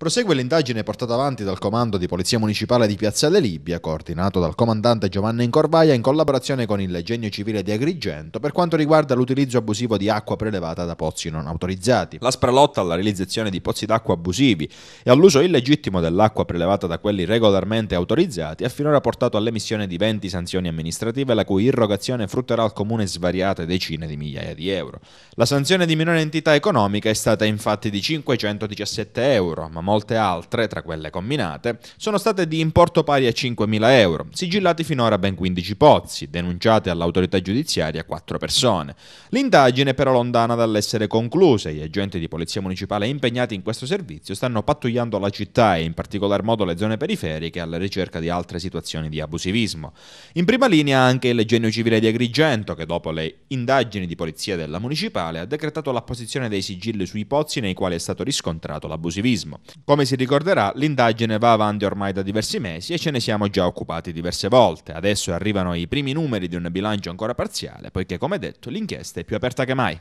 Prosegue l'indagine portata avanti dal Comando di Polizia Municipale di Piazzale Libia, coordinato dal comandante Giovanni Incorvaia in collaborazione con il Genio Civile di Agrigento, per quanto riguarda l'utilizzo abusivo di acqua prelevata da pozzi non autorizzati. La spralotta alla realizzazione di pozzi d'acqua abusivi e all'uso illegittimo dell'acqua prelevata da quelli regolarmente autorizzati ha finora portato all'emissione di 20 sanzioni amministrative, la cui irrogazione frutterà al comune svariate decine di migliaia di euro. La sanzione di minore entità economica è stata infatti di 517 euro, ma molte altre, tra quelle combinate, sono state di importo pari a 5.000 euro, sigillati finora ben 15 pozzi, denunciate all'autorità giudiziaria 4 persone. L'indagine però lontana dall'essere conclusa gli agenti di polizia municipale impegnati in questo servizio stanno pattugliando la città e in particolar modo le zone periferiche alla ricerca di altre situazioni di abusivismo. In prima linea anche il genio civile di Agrigento che dopo le indagini di polizia della municipale ha decretato l'apposizione dei sigilli sui pozzi nei quali è stato riscontrato l'abusivismo. Come si ricorderà, l'indagine va avanti ormai da diversi mesi e ce ne siamo già occupati diverse volte. Adesso arrivano i primi numeri di un bilancio ancora parziale, poiché come detto l'inchiesta è più aperta che mai.